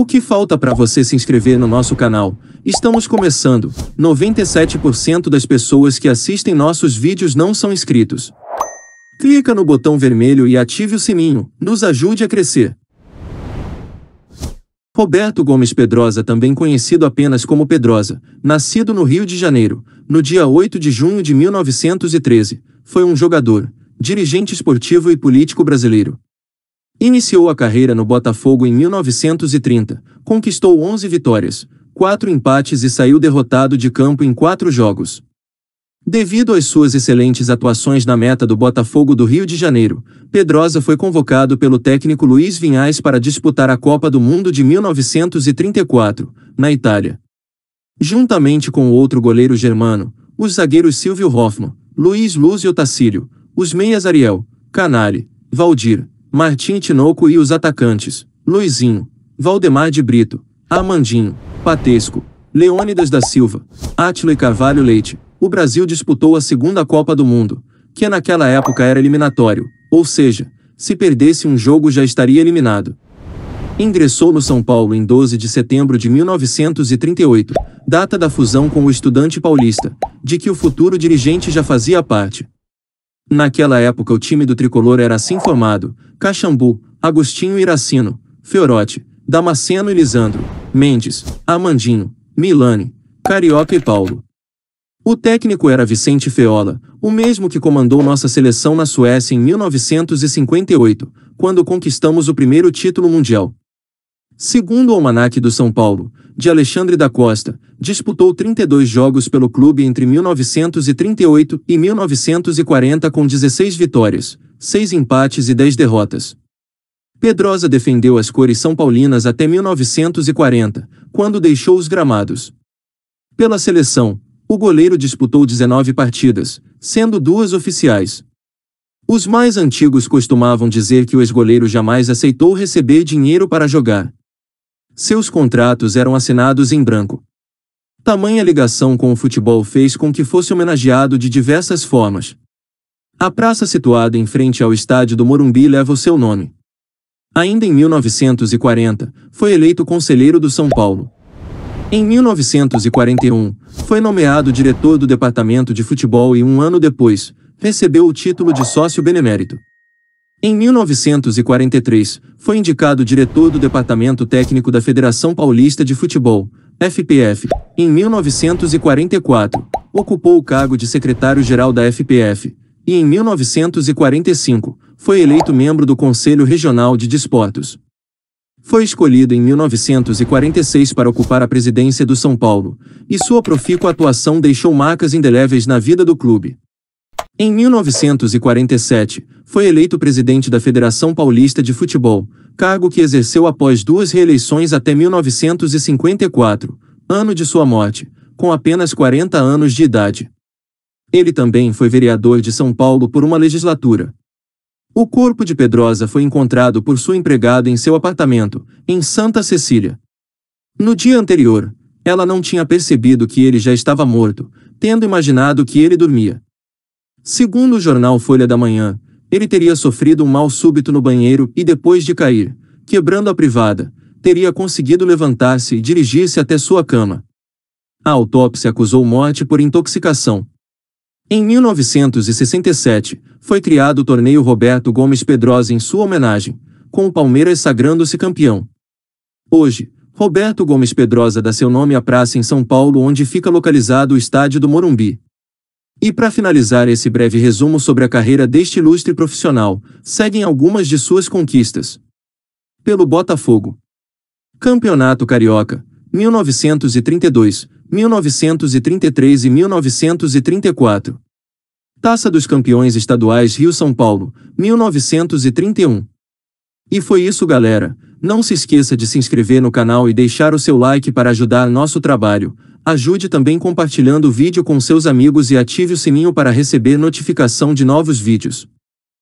O que falta para você se inscrever no nosso canal? Estamos começando. 97% das pessoas que assistem nossos vídeos não são inscritos. Clica no botão vermelho e ative o sininho. Nos ajude a crescer. Roberto Gomes Pedrosa, também conhecido apenas como Pedrosa, nascido no Rio de Janeiro, no dia 8 de junho de 1913, foi um jogador, dirigente esportivo e político brasileiro. Iniciou a carreira no Botafogo em 1930, conquistou 11 vitórias, 4 empates e saiu derrotado de campo em 4 jogos. Devido às suas excelentes atuações na meta do Botafogo do Rio de Janeiro, Pedrosa foi convocado pelo técnico Luiz Vinhais para disputar a Copa do Mundo de 1934, na Itália. Juntamente com o outro goleiro germano, os zagueiros Silvio Hoffmann, Luiz Lúcio Tacílio, os meias Ariel, Canari, Valdir, Martim Tinoco e os atacantes, Luizinho, Valdemar de Brito, Amandinho, Patesco, Leônidas da Silva, Átila e Carvalho Leite, o Brasil disputou a segunda Copa do Mundo, que naquela época era eliminatório, ou seja, se perdesse um jogo já estaria eliminado. Ingressou no São Paulo em 12 de setembro de 1938, data da fusão com o Estudante Paulista, de que o futuro dirigente já fazia parte. Naquela época o time do tricolor era assim formado: Caxambu, Agostinho Iracino, Fiorotti, Damasceno e Lisandro, Mendes, Amandinho, Milani, Carioca e Paulo. O técnico era Vicente Feola, o mesmo que comandou nossa seleção na Suécia em 1958, quando conquistamos o primeiro título mundial. Segundo o Almanac do São Paulo, de Alexandre da Costa, disputou 32 jogos pelo clube entre 1938 e 1940 com 16 vitórias, 6 empates e 10 derrotas. Pedrosa defendeu as cores são paulinas até 1940, quando deixou os gramados. Pela seleção, o goleiro disputou 19 partidas, sendo duas oficiais. Os mais antigos costumavam dizer que o ex-goleiro jamais aceitou receber dinheiro para jogar, seus contratos eram assinados em branco. Tamanha ligação com o futebol fez com que fosse homenageado de diversas formas. A praça situada em frente ao estádio do Morumbi leva o seu nome. Ainda em 1940, foi eleito conselheiro do São Paulo. Em 1941, foi nomeado diretor do departamento de futebol e um ano depois, recebeu o título de sócio benemérito. Em 1943, foi indicado diretor do Departamento Técnico da Federação Paulista de Futebol, FPF. Em 1944, ocupou o cargo de secretário-geral da FPF e, em 1945, foi eleito membro do Conselho Regional de Desportos. Foi escolhido em 1946 para ocupar a presidência do São Paulo, e sua profícua atuação deixou marcas indeléveis na vida do clube. Em 1947, foi eleito presidente da Federação Paulista de Futebol, cargo que exerceu após duas reeleições até 1954, ano de sua morte, com apenas 40 anos de idade. Ele também foi vereador de São Paulo por uma legislatura. O corpo de Pedrosa foi encontrado por sua empregada em seu apartamento, em Santa Cecília. No dia anterior, ela não tinha percebido que ele já estava morto, tendo imaginado que ele dormia. Segundo o jornal Folha da Manhã, ele teria sofrido um mal súbito no banheiro e depois de cair, quebrando a privada, teria conseguido levantar-se e dirigir-se até sua cama. A autópsia acusou morte por intoxicação. Em 1967, foi criado o torneio Roberto Gomes Pedrosa em sua homenagem, com o Palmeiras sagrando-se campeão. Hoje, Roberto Gomes Pedrosa dá seu nome à praça em São Paulo onde fica localizado o estádio do Morumbi. E para finalizar esse breve resumo sobre a carreira deste ilustre profissional, seguem algumas de suas conquistas. Pelo Botafogo. Campeonato Carioca, 1932, 1933 e 1934. Taça dos Campeões Estaduais Rio-São Paulo, 1931. E foi isso, galera. Não se esqueça de se inscrever no canal e deixar o seu like para ajudar nosso trabalho. Ajude também compartilhando o vídeo com seus amigos e ative o sininho para receber notificação de novos vídeos.